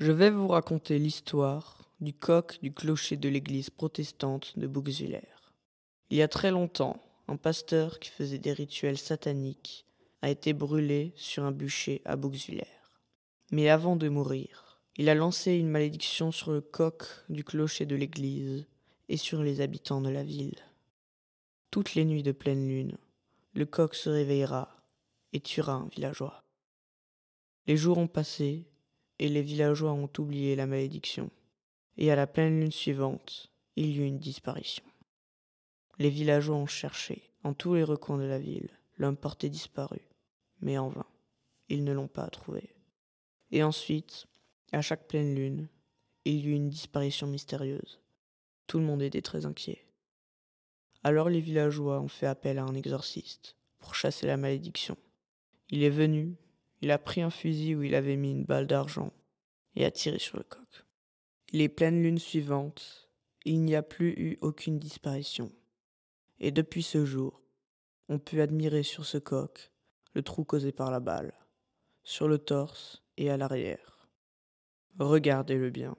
Je vais vous raconter l'histoire du coq du clocher de l'église protestante de Bouxwiller. Il y a très longtemps, un pasteur qui faisait des rituels sataniques a été brûlé sur un bûcher à Bouxwiller. Mais avant de mourir, il a lancé une malédiction sur le coq du clocher de l'église et sur les habitants de la ville. Toutes les nuits de pleine lune, le coq se réveillera et tuera un villageois. Les jours ont passé et les villageois ont oublié la malédiction. Et à la pleine lune suivante, il y eut une disparition. Les villageois ont cherché, en tous les recoins de la ville, l'homme porté disparu, mais en vain. Ils ne l'ont pas trouvé. Et ensuite, à chaque pleine lune, il y eut une disparition mystérieuse. Tout le monde était très inquiet. Alors les villageois ont fait appel à un exorciste pour chasser la malédiction. Il est venu, il a pris un fusil où il avait mis une balle d'argent et a tiré sur le coq. Les pleines lunes suivantes, il n'y a plus eu aucune disparition. Et depuis ce jour, on peut admirer sur ce coq le trou causé par la balle, sur le torse et à l'arrière. Regardez-le bien.